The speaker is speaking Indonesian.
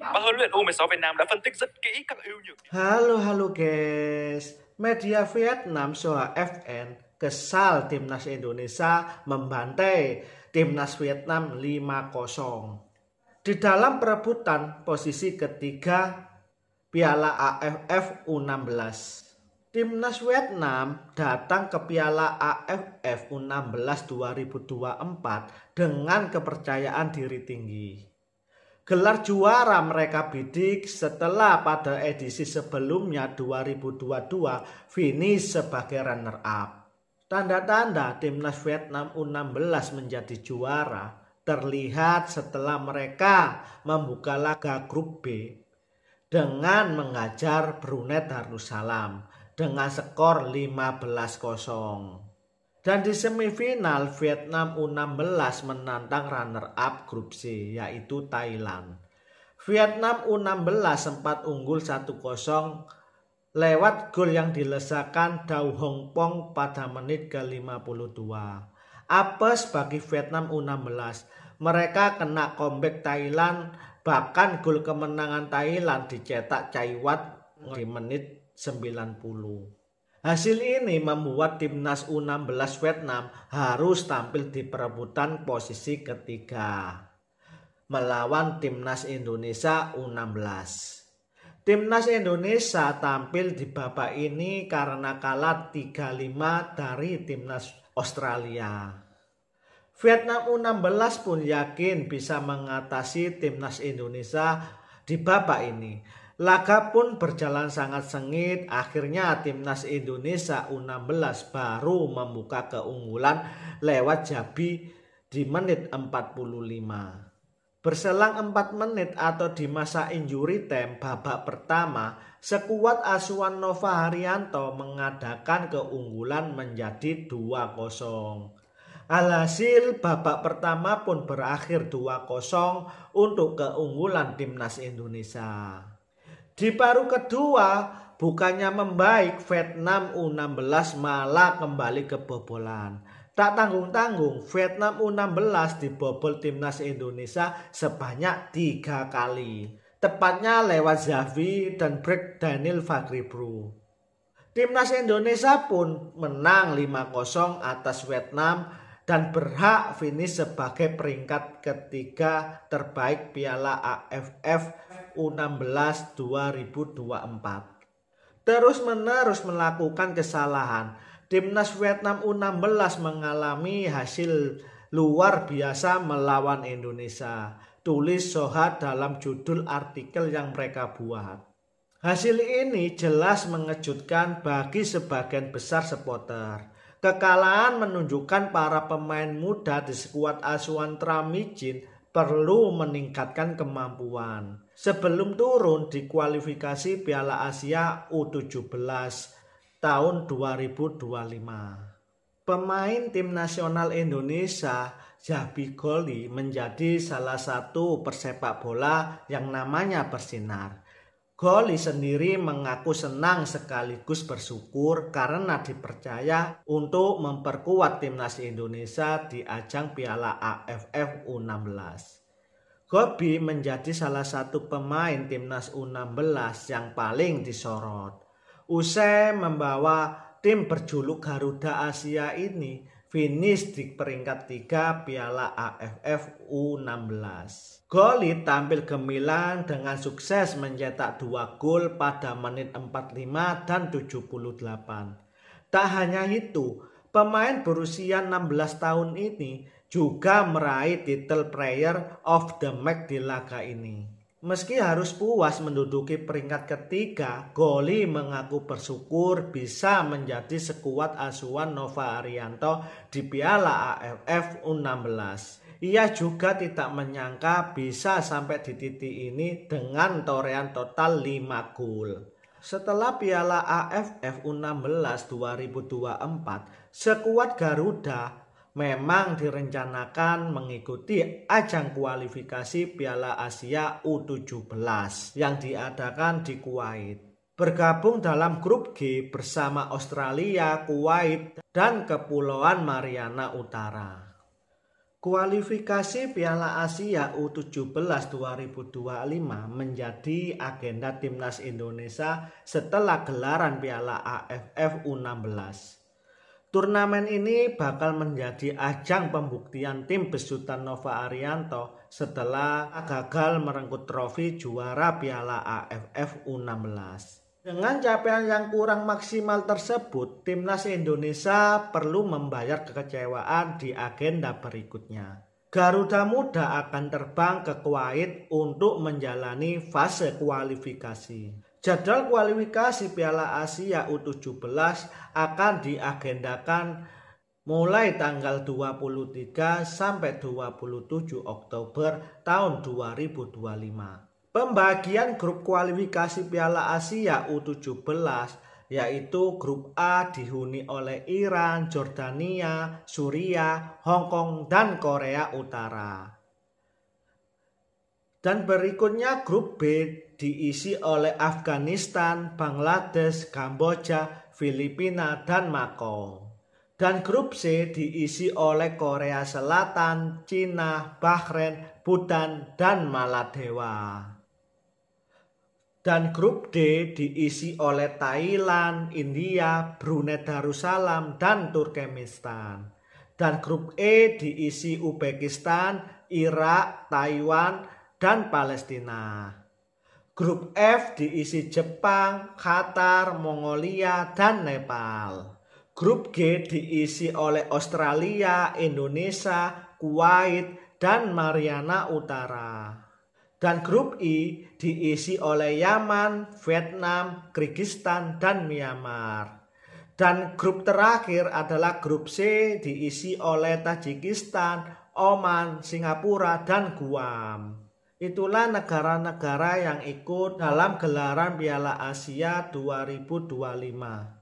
Và huấn luyện U16 Việt Nam đã phân tích rất kỹ các ưu nhược. Halo halo guys. Media Vietnam Soa FN kesal timnas Indonesia membantai timnas Vietnam 5-0. Di dalam perebutan posisi ketiga Piala AFF U16. Timnas Vietnam datang ke Piala AFF U16 2024 dengan kepercayaan diri tinggi. Gelar juara mereka bidik setelah pada edisi sebelumnya 2022 finish sebagai runner-up. Tanda-tanda timnas Vietnam U16 menjadi juara terlihat setelah mereka membuka laga grup B dengan mengajar Brunei Darussalam dengan skor 15-0. Dan di semifinal Vietnam U16 menantang runner-up grup C yaitu Thailand. Vietnam U16 sempat unggul 1-0 lewat gol yang dilesakan Dau Hong Pong pada menit ke-52. Apes bagi Vietnam U16. Mereka kena comeback Thailand bahkan gol kemenangan Thailand dicetak Chaiwat di menit 90. Hasil ini membuat timnas U16 Vietnam harus tampil di perebutan posisi ketiga melawan timnas Indonesia U16. Timnas Indonesia tampil di babak ini karena kalah 3-5 dari timnas Australia. Vietnam U16 pun yakin bisa mengatasi timnas Indonesia di babak ini Laga pun berjalan sangat sengit, akhirnya timnas Indonesia U16 baru membuka keunggulan lewat Jabi di menit 45. Berselang 4 menit atau di masa injury time babak pertama, sekuat asuhan Nova Haryanto mengadakan keunggulan menjadi 2-0. Alhasil babak pertama pun berakhir 2-0 untuk keunggulan timnas Indonesia. Di paruh kedua, bukannya membaik, Vietnam U16 malah kembali kebobolan. Tak tanggung-tanggung, Vietnam U16 dibobol timnas Indonesia sebanyak tiga kali. Tepatnya lewat Zavi dan break Daniel Fagribru. Timnas Indonesia pun menang 5-0 atas Vietnam dan berhak finish sebagai peringkat ketiga terbaik Piala AFF U16 2024. Terus-menerus melakukan kesalahan, timnas Vietnam U16 mengalami hasil luar biasa melawan Indonesia. Tulis Soha dalam judul artikel yang mereka buat. Hasil ini jelas mengejutkan bagi sebagian besar supporter. Kekalahan menunjukkan para pemain muda di skuad asuhan Tramijin perlu meningkatkan kemampuan. Sebelum turun di kualifikasi Piala Asia U17 tahun 2025. Pemain tim nasional Indonesia Jabi Goli menjadi salah satu persepak bola yang namanya bersinar. Goli sendiri mengaku senang sekaligus bersyukur karena dipercaya untuk memperkuat timnas Indonesia di ajang Piala AFF U16. Gobi menjadi salah satu pemain timnas U16 yang paling disorot. Usai membawa tim berjuluk Garuda Asia ini finish di peringkat 3 Piala AFF U16. Goli tampil gemilang dengan sukses mencetak dua gol pada menit 45 dan 78. Tak hanya itu, pemain berusia 16 tahun ini juga meraih title Player of the Match di laga ini. Meski harus puas menduduki peringkat ketiga, Goli mengaku bersyukur bisa menjadi sekuat asuhan Nova Arianto di Piala AFF U16. Ia juga tidak menyangka bisa sampai di titik ini dengan torehan total 5 gol. Setelah Piala AFF U16 2024, sekuat Garuda memang direncanakan mengikuti ajang kualifikasi Piala Asia U17 yang diadakan di Kuwait. Bergabung dalam grup G bersama Australia, Kuwait, dan Kepulauan Mariana Utara. Kualifikasi Piala Asia U17 2025 menjadi agenda timnas Indonesia setelah gelaran Piala AFF U16. Turnamen ini bakal menjadi ajang pembuktian tim besutan Nova Arianto setelah gagal merenggut trofi juara Piala AFF U16. Dengan capaian yang kurang maksimal tersebut, timnas Indonesia perlu membayar kekecewaan di agenda berikutnya. Garuda Muda akan terbang ke Kuwait untuk menjalani fase kualifikasi. Jadwal kualifikasi Piala Asia U17 akan diagendakan mulai tanggal 23 sampai 27 Oktober tahun 2025. Pembagian grup kualifikasi Piala Asia U17 yaitu grup A dihuni oleh Iran, Jordania, Suriah, Hong Kong, dan Korea Utara. Dan berikutnya grup B diisi oleh Afghanistan, Bangladesh, Kamboja, Filipina, dan Mako. Dan grup C diisi oleh Korea Selatan, Cina, Bahrain, Bhutan, dan Maladewa. Dan grup D diisi oleh Thailand, India, Brunei Darussalam, dan Turkmenistan. Dan grup E diisi Uzbekistan, Irak, Taiwan, dan Palestina. Grup F diisi Jepang, Qatar, Mongolia, dan Nepal. Grup G diisi oleh Australia, Indonesia, Kuwait, dan Mariana Utara. Dan grup I diisi oleh Yaman, Vietnam, Kyrgyzstan, dan Myanmar. Dan grup terakhir adalah grup C diisi oleh Tajikistan, Oman, Singapura, dan Guam. Itulah negara-negara yang ikut dalam gelaran Piala Asia 2025.